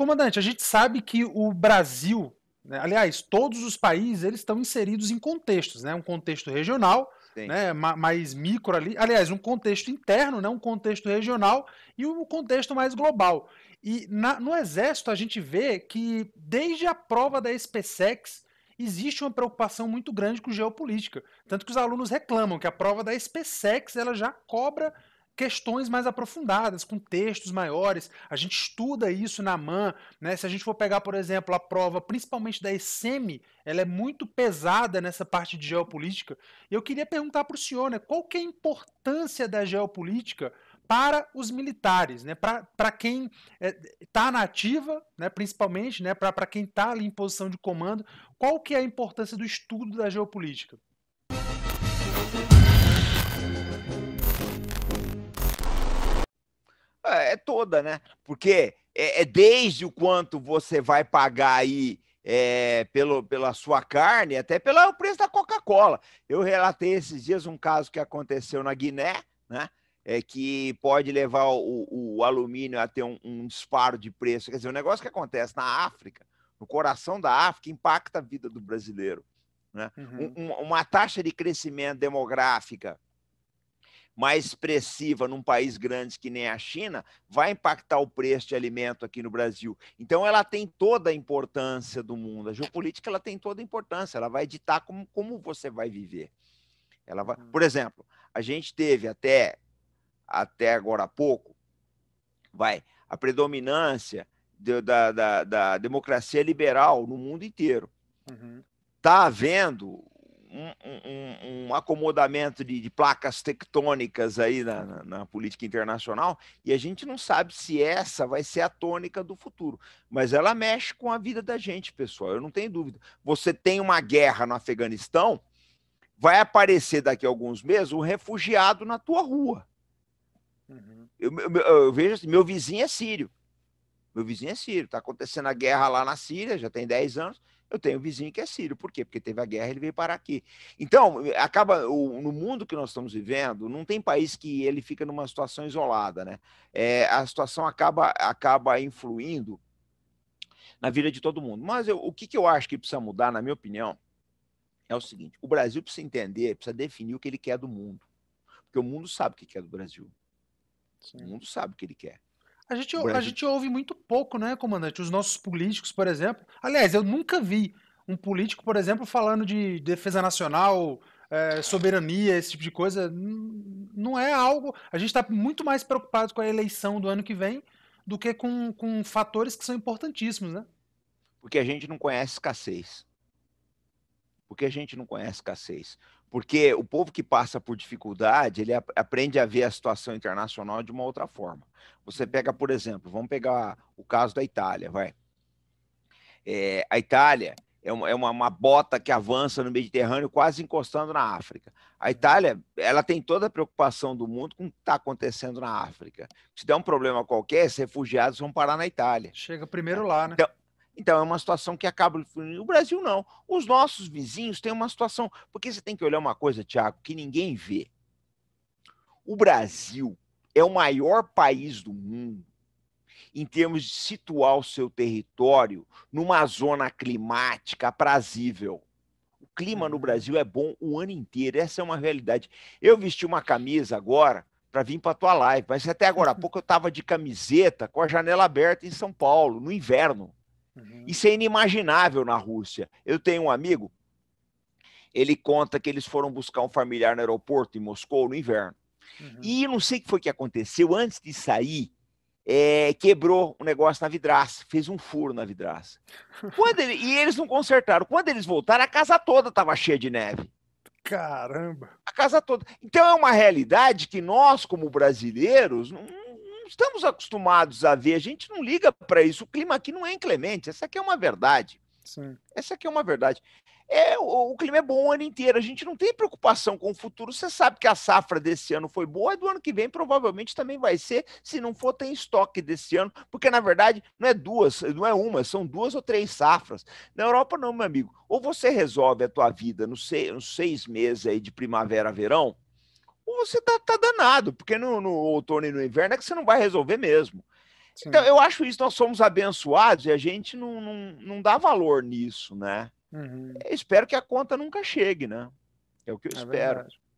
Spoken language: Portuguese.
Comandante, a gente sabe que o Brasil, né, aliás, todos os países, eles estão inseridos em contextos, né? Um contexto regional, né, mais micro ali, aliás, um contexto interno, né, um contexto regional e um contexto mais global. E na, no Exército a gente vê que desde a prova da SpaceX existe uma preocupação muito grande com geopolítica, tanto que os alunos reclamam que a prova da SpaceX ela já cobra questões mais aprofundadas, com textos maiores. A gente estuda isso na MAN. Né? Se a gente for pegar, por exemplo, a prova principalmente da ECM, ela é muito pesada nessa parte de geopolítica. E eu queria perguntar para o senhor, né, qual que é a importância da geopolítica para os militares, né? para quem está é, tá na ativa, né? principalmente, né? para quem está ali em posição de comando, qual que é a importância do estudo da geopolítica? É, é toda, né? Porque é, é desde o quanto você vai pagar aí é, pelo, pela sua carne, até pelo preço da Coca-Cola. Eu relatei esses dias um caso que aconteceu na Guiné, né? É, que pode levar o, o alumínio a ter um, um, disparo de preço. Quer dizer, o um negócio que acontece na África, no coração da África, impacta a vida do brasileiro. Né? Uhum. Um, uma taxa de crescimento demográfica mais expressiva num país grande que nem a China, vai impactar o preço de alimento aqui no Brasil. Então, ela tem toda a importância do mundo. A geopolítica ela tem toda a importância, ela vai ditar como, como você vai viver. Ela vai... Por hum. exemplo, a gente teve até, até agora há pouco, vai, a predominância de, da, da, da, democracia liberal no mundo inteiro. Está uhum. Tá havendo um, um, um acomodamento de, de placas tectônicas aí na, na, na, política internacional, e a gente não sabe se essa vai ser a tônica do futuro, mas ela mexe com a vida da gente, pessoal, eu não tenho dúvida. Você tem uma guerra no Afeganistão, vai aparecer daqui a alguns meses um refugiado na tua rua. Uhum. Eu, eu, eu, vejo assim, meu vizinho é sírio. Meu vizinho é sírio, está acontecendo a guerra lá na Síria, já tem 10 anos eu tenho um vizinho que é sírio. Por quê? Porque teve a guerra, ele veio parar aqui. Então, eh, acaba o, no mundo que nós estamos vivendo, não tem país que ele fica numa situação isolada, né? É, a situação acaba acaba influindo na vida de todo mundo. Mas eu, o que, que eu acho que precisa mudar, na minha opinião, é o seguinte: o Brasil precisa entender, precisa definir o que ele quer do mundo, porque o mundo sabe o que quer do Brasil. Sim. O mundo sabe o que ele quer. A gente, a gente ouve muito pouco, né, comandante? Os nossos políticos, por exemplo. Aliás, eu nunca vi um político, por exemplo, falando de defesa nacional, é, soberania, esse tipo de coisa. Não é algo. A gente está muito mais preocupado com a eleição do ano que vem do que com, com fatores que são importantíssimos, né? Porque a gente não conhece escassez. Porque a gente não conhece escassez. Porque o povo que passa por dificuldade, ele aprende a ver a situação internacional de uma outra forma. Você uhum. pega, por exemplo, vamos pegar o caso da Itália, vai. É, a Itália é, uma, é uma, uma, bota que avança no Mediterrâneo, quase encostando na África. A uhum. Itália, ela tem toda a preocupação do mundo com o que está acontecendo na África. Se der um problema qualquer, os refugiados vão parar na Itália. Chega primeiro lá, né? Então, então, é uma situação que acaba. O Brasil não. Os nossos vizinhos têm uma situação. Porque você tem que olhar uma coisa, Tiago, que ninguém vê. O Brasil é o maior país do mundo em termos de situar o seu território numa zona climática aprazível. O clima no uhum. Brasil é bom o ano inteiro, essa é uma realidade. Eu vesti uma camisa agora para vir para a tua live, mas até agora há pouco eu estava de camiseta com a janela aberta em São Paulo, no inverno. Uhum. Isso é inimaginável na Rússia. Eu tenho um amigo, ele conta que eles foram buscar um familiar no aeroporto em Moscou no inverno. Uhum. E não sei o que foi que aconteceu, antes de sair, é, quebrou um negócio na vidraça, fez um furo na vidraça. Ele, e eles não consertaram. Quando eles voltaram, a casa toda estava cheia de neve. Caramba! A casa toda. Então é uma realidade que nós, como brasileiros, não, estamos acostumados a ver, a gente não liga para isso. O clima aqui não é inclemente, essa aqui é uma verdade. Sim. Essa aqui é uma verdade. É, o, o, clima é bom o ano inteiro, a gente não tem preocupação com o futuro. Você sabe que a safra desse ano foi boa, e do ano que vem provavelmente também vai ser, se não for, tem estoque desse ano, porque na verdade não é duas, não é uma, são duas ou três safras. Na Europa, não, meu amigo. Ou você resolve a tua vida nos seis, nos seis meses aí de primavera-verão, você tá, tá danado, porque no, no, outono e no inverno é que você não vai resolver mesmo. Então, Sim. Então, eu acho isso, nós somos abençoados e a gente não, não, não dá valor nisso, né? Uhum. Espero que a conta nunca chegue, né? É o que eu é espero. Verdade.